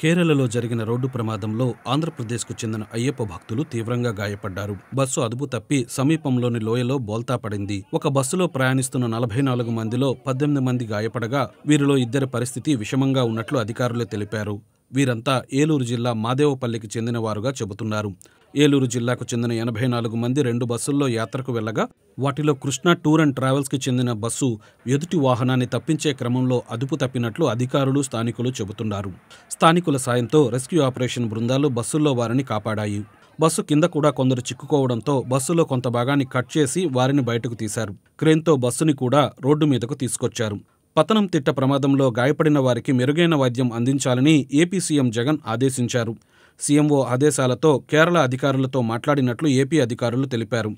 కేరళలో జరిగిన రోడ్డు ప్రమాదంలో ఆంధ్రప్రదేశ్కు చెందిన అయ్యప్ప భక్తులు తీవ్రంగా గాయపడ్డారు బస్సు అదుపు తప్పి సమీపంలోని లోయలో బోల్తా పడింది ఒక బస్సులో ప్రయాణిస్తున్న నలభై నాలుగు మందిలో పద్దెనిమిది మంది గాయపడగా వీరిలో ఇద్దరి పరిస్థితి విషమంగా ఉన్నట్లు అధికారులు తెలిపారు వీరంతా ఏలూరు జిల్లా మాదేవపల్లికి చెందినవారుగా చెబుతున్నారు ఏలూరు జిల్లాకు చెందిన ఎనభై నాలుగు మంది రెండు బస్సుల్లో యాత్రకు వెళ్లగా వాటిలో కృష్ణా టూర్ అండ్ ట్రావెల్స్కి చెందిన బస్సు ఎదుటి వాహనాన్ని తప్పించే క్రమంలో అదుపు తప్పినట్లు అధికారులు స్థానికులు చెబుతున్నారు స్థానికుల సాయంతో రెస్క్యూ ఆపరేషన్ బృందాలు బస్సుల్లో వారిని కాపాడాయి బస్సు కింద కూడా కొందరు చిక్కుకోవడంతో బస్సులో కొంత భాగాన్ని కట్ చేసి వారిని బయటకు తీశారు క్రేన్తో బస్సుని కూడా రోడ్డు మీదకు తీసుకొచ్చారు పతనంతిట్ట ప్రమాదంలో గాయపడిన వారికి మెరుగైన వాద్యం అందించాలని ఏపీ సీఎం జగన్ ఆదేశించారు సీఎంఓ ఆదేశాలతో కేరళ అధికారులతో మాట్లాడినట్లు ఏపీ అధికారులు తెలిపారు